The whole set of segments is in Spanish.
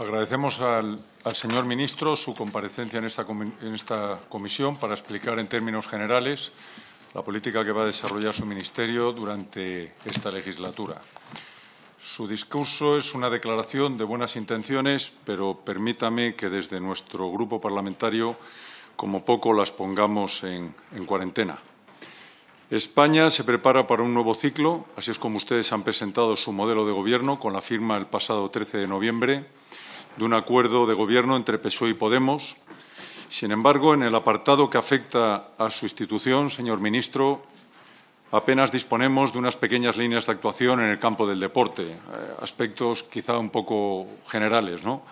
Agradecemos al, señor ministro su comparecencia en esta, comisión para explicar en términos generales la política que va a desarrollar su ministerio durante esta legislatura. Su discurso es una declaración de buenas intenciones, pero permítame que desde nuestro grupo parlamentario, como poco, las pongamos en, en cuarentena. España se prepara para un nuevo ciclo, así es como ustedes han presentado su modelo de gobierno con la firma el pasado 13 de noviembre de un acuerdo de gobierno entre PSOE y Podemos. Sin embargo, en el apartado que afecta a su institución, señor ministro, apenas disponemos de unas pequeñas líneas de actuación en el campo del deporte, eh, aspectos quizá un poco generales, ¿no?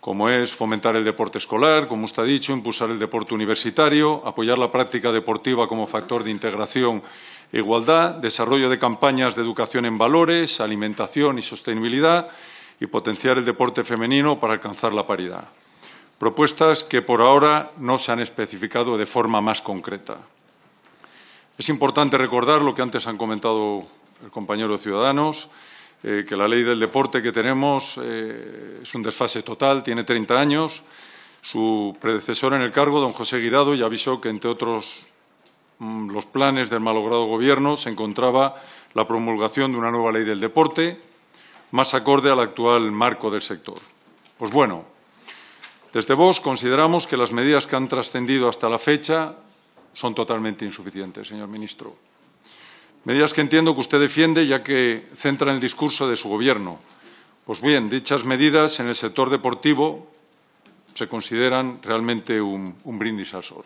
como es fomentar el deporte escolar, como usted ha dicho, impulsar el deporte universitario, apoyar la práctica deportiva como factor de integración e igualdad, desarrollo de campañas de educación en valores, alimentación y sostenibilidad, y potenciar el deporte femenino para alcanzar la paridad. Propuestas que por ahora no se han especificado de forma más concreta. Es importante recordar lo que antes han comentado el compañero Ciudadanos, eh, que la ley del deporte que tenemos eh, es un desfase total, tiene 30 años. Su predecesor en el cargo, don José Guirado, ya avisó que, entre otros mm, los planes del malogrado Gobierno, se encontraba la promulgación de una nueva ley del deporte, más acorde al actual marco del sector. Pues bueno, desde VOs consideramos que las medidas que han trascendido hasta la fecha son totalmente insuficientes, señor ministro. Medidas que entiendo que usted defiende, ya que centran el discurso de su Gobierno. Pues bien, dichas medidas en el sector deportivo se consideran realmente un, un brindis al sol.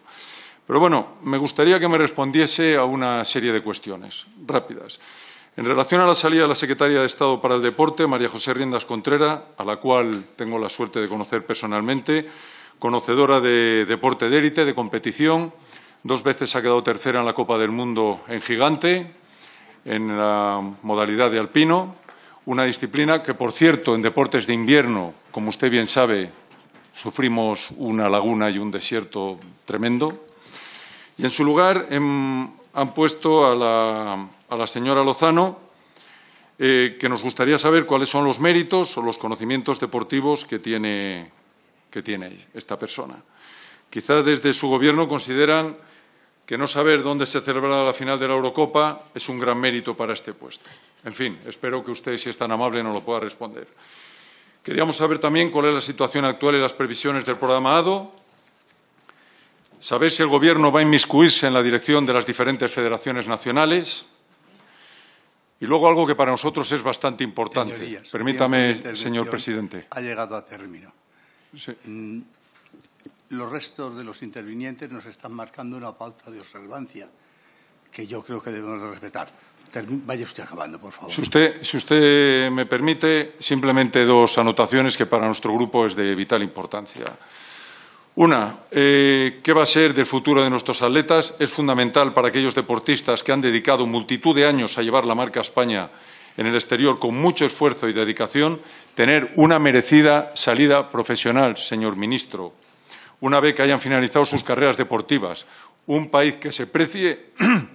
Pero bueno, me gustaría que me respondiese a una serie de cuestiones rápidas. En relación a la salida de la secretaria de Estado para el Deporte, María José Riendas Contrera, a la cual tengo la suerte de conocer personalmente, conocedora de deporte de élite, de competición, dos veces ha quedado tercera en la Copa del Mundo en gigante, en la modalidad de alpino, una disciplina que, por cierto, en deportes de invierno, como usted bien sabe, sufrimos una laguna y un desierto tremendo. Y en su lugar em, han puesto a la a la señora Lozano, eh, que nos gustaría saber cuáles son los méritos o los conocimientos deportivos que tiene, que tiene esta persona. Quizá desde su Gobierno consideran que no saber dónde se celebrará la final de la Eurocopa es un gran mérito para este puesto. En fin, espero que usted, si es tan amable, nos lo pueda responder. Queríamos saber también cuál es la situación actual y las previsiones del programa ADO, saber si el Gobierno va a inmiscuirse en la dirección de las diferentes federaciones nacionales, y luego algo que para nosotros es bastante importante. Permítame, señor presidente. Ha llegado a término. Mm, los restos de los intervinientes nos están marcando una pauta de observancia que yo creo que debemos de respetar. Vaya usted acabando, por favor. Si usted, si usted me permite, simplemente dos anotaciones que para nuestro grupo es de vital importancia. Una, eh, ¿qué va a ser del futuro de nuestros atletas? Es fundamental para aquellos deportistas que han dedicado multitud de años a llevar la marca España en el exterior con mucho esfuerzo y dedicación, tener una merecida salida profesional, señor ministro, una vez que hayan finalizado sus carreras deportivas. Un país que se precie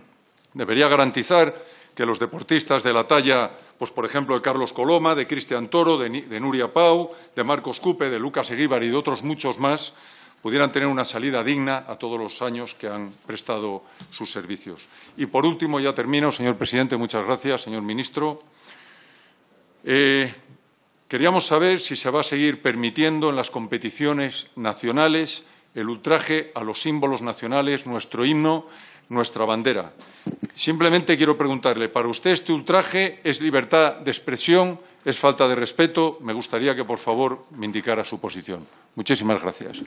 debería garantizar que los deportistas de la talla, pues por ejemplo, de Carlos Coloma, de Cristian Toro, de, Nuria Pau, de Marcos Cupe, de Lucas Eguíbar y de otros muchos más, pudieran tener una salida digna a todos los años que han prestado sus servicios. Y, por último, ya termino, señor presidente, muchas gracias, señor ministro. Eh, queríamos saber si se va a seguir permitiendo en las competiciones nacionales el ultraje a los símbolos nacionales, nuestro himno, nuestra bandera. Simplemente quiero preguntarle, ¿para usted este ultraje es libertad de expresión, es falta de respeto? Me gustaría que, por favor, me indicara su posición. Muchísimas gracias.